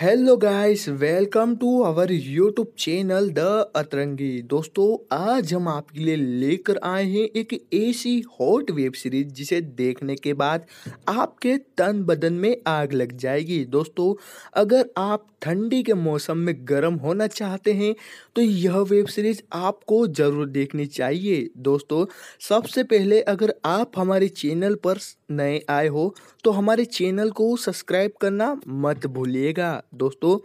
hello guys welcome to our YouTube channel the Atrangi दोस्तों आज हम आपके लिए लेकर आए हैं एक ऐसी हॉट वेब सीरीज जिसे देखने के बाद आपके तन बदन में आग लग जाएगी दोस्तों अगर आप ठंडी के मौसम में गर्म होना चाहते हैं तो यह वेब सीरीज आपको ज़रूर देखनी चाहिए दोस्तों सबसे पहले अगर आप हमारे चैनल पर नए आए हो तो हमारे चैनल को सब्सक्राइब करना मत भूलिएगा दोस्तों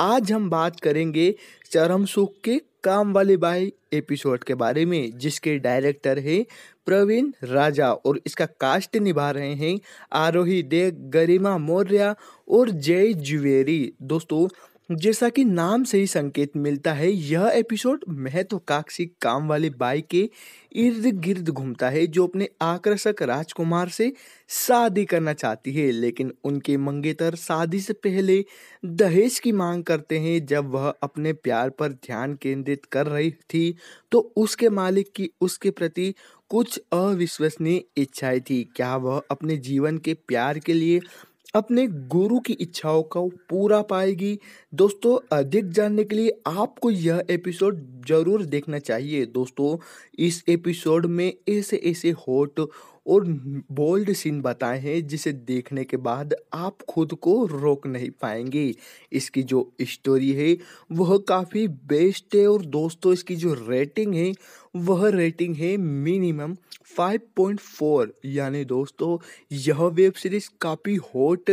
आज हम बात करेंगे चरम सुख के काम वाले बाई एपिसोड के बारे में जिसके डायरेक्टर हैं प्रवीण राजा और इसका कास्ट निभा रहे हैं आरोही देव गरिमा मौर्या और जय जुवेरी दोस्तों जैसा कि नाम से ही संकेत मिलता है यह एपिसोड महत्वाकांक्षी काम वाले बाई के इर्द गिर्द घूमता है जो अपने आकर्षक राजकुमार से शादी करना चाहती है लेकिन उनके मंगेतर शादी से पहले दहेज की मांग करते हैं जब वह अपने प्यार पर ध्यान केंद्रित कर रही थी तो उसके मालिक की उसके प्रति कुछ अविश्वसनीय इच्छाएं थी क्या वह अपने जीवन के प्यार के लिए अपने गुरु की इच्छाओं को पूरा पाएगी दोस्तों अधिक जानने के लिए आपको यह एपिसोड ज़रूर देखना चाहिए दोस्तों इस एपिसोड में ऐसे ऐसे होट और बोल्ड सीन बताए हैं जिसे देखने के बाद आप खुद को रोक नहीं पाएंगे इसकी जो स्टोरी है वह काफ़ी बेस्ट है और दोस्तों इसकी जो रेटिंग है वह रेटिंग है मिनिमम 5.4 यानी दोस्तों यह वेब सीरीज काफ़ी हॉट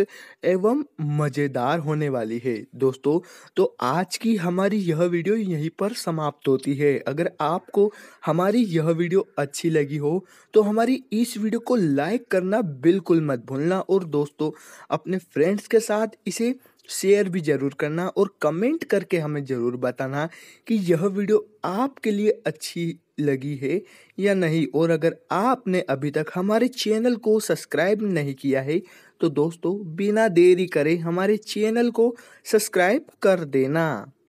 एवं मज़ेदार होने वाली है दोस्तों तो आज की हमारी यह वीडियो यहीं पर समाप्त होती है अगर आपको हमारी यह वीडियो अच्छी लगी हो तो हमारी इस वीडियो को लाइक करना बिल्कुल मत भूलना और दोस्तों अपने फ्रेंड्स के साथ इसे शेयर भी ज़रूर करना और कमेंट करके हमें ज़रूर बताना कि यह वीडियो आपके लिए अच्छी लगी है या नहीं और अगर आपने अभी तक हमारे चैनल को सब्सक्राइब नहीं किया है तो दोस्तों बिना देरी करे हमारे चैनल को सब्सक्राइब कर देना